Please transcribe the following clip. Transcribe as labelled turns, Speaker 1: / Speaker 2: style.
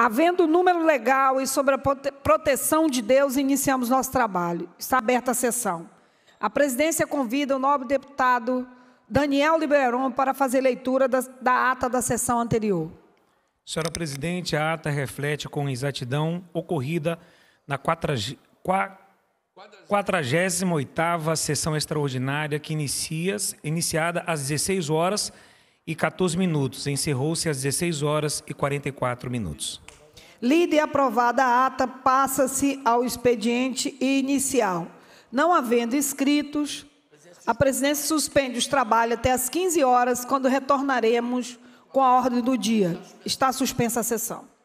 Speaker 1: Havendo número legal e sobre a proteção de Deus, iniciamos nosso trabalho. Está aberta a sessão. A presidência convida o nobre deputado Daniel Liberon para fazer leitura da, da ata da sessão anterior.
Speaker 2: Senhora presidente, a ata reflete com exatidão ocorrida na 48 sessão extraordinária que inicia, iniciada às 16 horas e 14 minutos. Encerrou-se às 16 horas e 44 minutos.
Speaker 1: Lida e aprovada a ata, passa-se ao expediente inicial. Não havendo escritos, a presidência suspende os trabalhos até às
Speaker 3: 15 horas, quando retornaremos com a ordem do dia. Está suspensa a sessão.